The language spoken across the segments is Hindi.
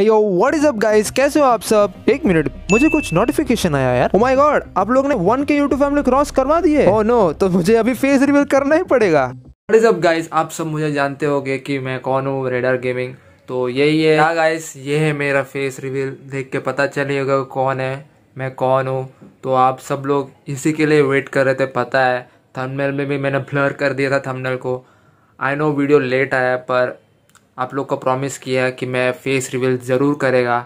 yo what is up guys कैसे हो आप सब एक मिनट मुझे कुछ नोटिफिकेशन आया यार माय oh गॉड आप लोग ने वन के यूट्यूब फैमिली क्रॉस करवा दिए ओह oh नो तो मुझे अभी फेस रिवील करना ही पड़ेगा व्हाट इज अप गाइस आप सब मुझे जानते होगे कि मैं कौन हूँ रेडर गेमिंग तो यही है हाँ गाइस ये है मेरा फेस रिवील देख के पता चलेगा कौन है मैं कौन हूँ तो आप सब लोग इसी के लिए वेट कर रहे थे पता है थंबनेल में भी मैंने ब्लर कर दिया था थंबनेल को आई नो वीडियो लेट आया पर आप लोग को प्रॉमिस किया कि मैं फेस रिवील ज़रूर करेगा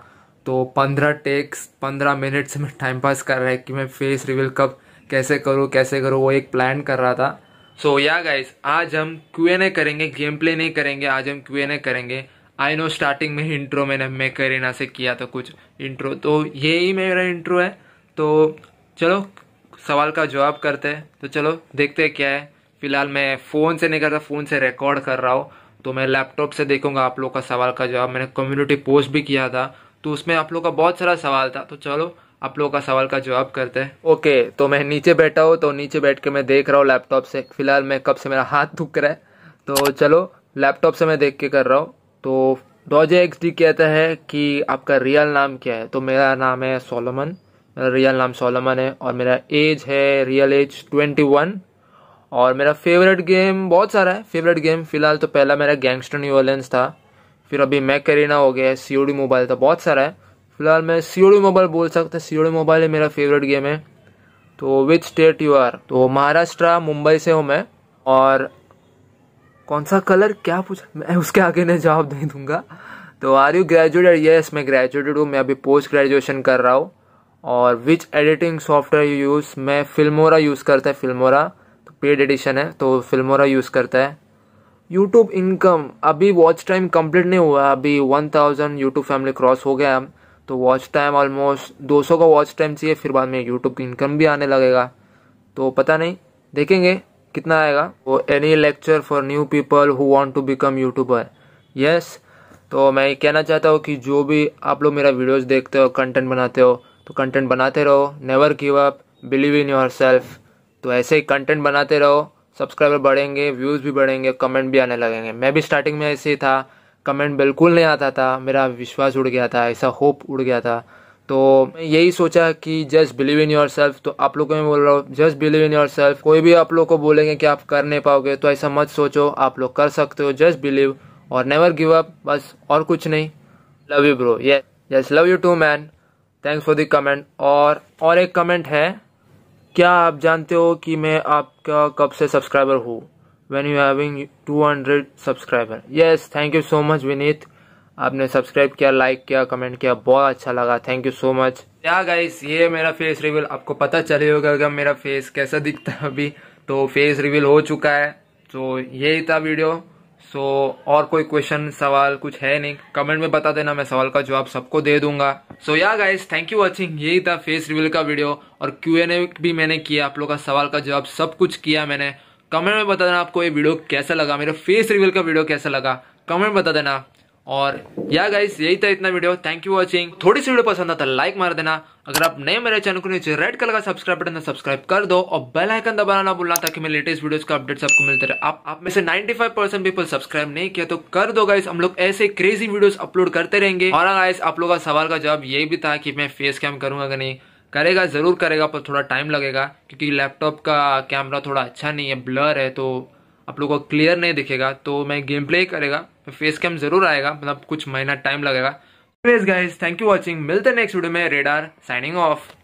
तो पंद्रह टेक्स पंद्रह मिनट से मैं टाइम पास कर रहा है कि मैं फेस रिवील कब कैसे करूँ कैसे करूँ वो एक प्लान कर रहा था सो या गाइस आज हम क्यू एन ए करेंगे गेम प्ले नहीं करेंगे आज हम क्यू एन ए करेंगे आई नो स्टार्टिंग में इंट्रो मैंने मैं करीना से किया था कुछ इंट्रो तो यही मेरा इंट्रो है तो चलो सवाल का जवाब करते हैं तो चलो देखते हैं क्या है फिलहाल मैं फ़ोन से नहीं करता फ़ोन से रिकॉर्ड कर रहा हूँ तो मैं लैपटॉप से देखूंगा आप लोग का सवाल का जवाब मैंने कम्युनिटी पोस्ट भी किया था तो उसमें आप लोग का बहुत सारा सवाल था तो चलो आप लोगों का सवाल का जवाब करते हैं ओके तो मैं नीचे बैठा हूँ तो नीचे बैठ के मैं देख रहा हूँ लैपटॉप से फिलहाल मैं कब से मेरा हाथ दुख रहा है तो चलो लैपटॉप से मैं देख के कर रहा हूँ तो डॉजे एक्स डी कहता है कि आपका रियल नाम क्या है तो मेरा नाम है सोलोमन मेरा रियल नाम सोलोमन है और मेरा एज है रियल एज ट्वेंटी वन और मेरा फेवरेट गेम बहुत सारा है फेवरेट गेम फिलहाल तो पहला मेरा गैंगस्टर न्यू था फिर अभी मैक करीना हो गया सी डी मोबाइल था बहुत सारा है फिलहाल मैं सी डी मोबाइल बोल सकता सी डी मोबाइल ही मेरा फेवरेट गेम है तो विच स्टेट यू आर तो महाराष्ट्र मुंबई से हूँ मैं और कौन सा कलर क्या पूछा मैं उसके आगे नहीं जवाब दे दूंगा तो आर यू ग्रेजुएटेड येस मैं ग्रेजुएटेड हूँ मैं अभी पोस्ट ग्रेजुएशन कर रहा हूँ और विच एडिटिंग सॉफ्टवेयर यूज़ मैं फिल्मोरा यूज़ करता है फिल्मोरा पेड एडिशन है तो फिल्मोरा यूज़ करता है यूट्यूब इनकम अभी वॉच टाइम कंप्लीट नहीं हुआ अभी one thousand YouTube family cross हो गया हम तो वॉच टाइम ऑलमोस्ट दो सौ का वॉच टाइम चाहिए फिर बाद में यूट्यूब इनकम भी आने लगेगा तो पता नहीं देखेंगे कितना आएगा वो any lecture for new people who want to become YouTuber yes तो मैं ये कहना चाहता हूँ कि जो भी आप लोग मेरा वीडियोज देखते हो कंटेंट बनाते हो तो कंटेंट बनाते रहो never give up believe in yourself तो ऐसे ही कंटेंट बनाते रहो सब्सक्राइबर बढ़ेंगे व्यूज़ भी बढ़ेंगे कमेंट भी आने लगेंगे मैं भी स्टार्टिंग में ऐसे ही था कमेंट बिल्कुल नहीं आता था मेरा विश्वास उड़ गया था ऐसा होप उड़ गया था तो यही सोचा कि just believe in yourself तो आप लोग को मैं बोल रहा हूँ just believe in yourself कोई भी आप लोग को बोलेंगे कि आप कर नहीं पाओगे तो ऐसा मत सोचो आप लोग कर सकते हो जस्ट बिलीव और नेवर गिव अप बस और कुछ नहीं लव यू ब्रो ये yes love you too man thanks for the comment और और एक कमेंट है क्या आप जानते हो कि मैं आपका कब से सब्सक्राइबर हूँ when you having two hundred subscriber yes thank you so much Vineet आपने सब्सक्राइब किया लाइक किया कमेंट किया बहुत अच्छा लगा थैंक यू सो मच क्या गाइस ये मेरा फेस रिवील आपको पता चले होगा कि मेरा फेस कैसा दिखता है अभी तो फेस रिवील हो चुका है तो यही था वीडियो सो so, और कोई क्वेश्चन सवाल कुछ है नहीं कमेंट में बता देना मैं सवाल का जवाब सबको दे दूंगा सो या गाइस थैंक यू वॉचिंग यही था फेस रिव्यूल का वीडियो और क्यू एन ए भी मैंने किया आप लोग का सवाल का जवाब सब कुछ किया मैंने कमेंट में बता देना आपको ये वीडियो कैसा लगा मेरा फेस रिव्यूल का वीडियो कैसा लगा कमेंट बता देना और या गाइस यही था इतना वीडियो थैंक यू वाचिंग थोड़ी सी वीडियो पसंद आता लाइक तो मार देना अगर आप नए मेरे चैनल को नीचे रेड कलर का सब्सक्राइब बटन सब्सक्राइब कर दो और बेल आइकन दबाना ना भूलना ताकि मेरे लेटेस्ट वीडियोस का अपडेट्स आपको मिलते रहे आप आप में से 95 परसेंट पीपल सब्सक्राइब नहीं किया तो कर दो गाइस हम लोग ऐसे क्रेजी वीडियो अपलोड करते रहेंगे और गाइस हाँ आप लोग का सवाल का जवाब ये भी था कि मैं फेस कैम करूंगा कि नहीं करेगा ज़रूर करेगा पर थोड़ा टाइम लगेगा क्योंकि लैपटॉप का कैमरा थोड़ा अच्छा नहीं है ब्लर है तो आप लोगों को क्लियर नहीं दिखेगा तो मैं गेम प्ले करेगा फेस कैम जरूर आएगा मतलब कुछ महीना टाइम लगेगा please guys thank you watching मिलते नेक्स्ट वीडियो में रेडार साइनिंग ऑफ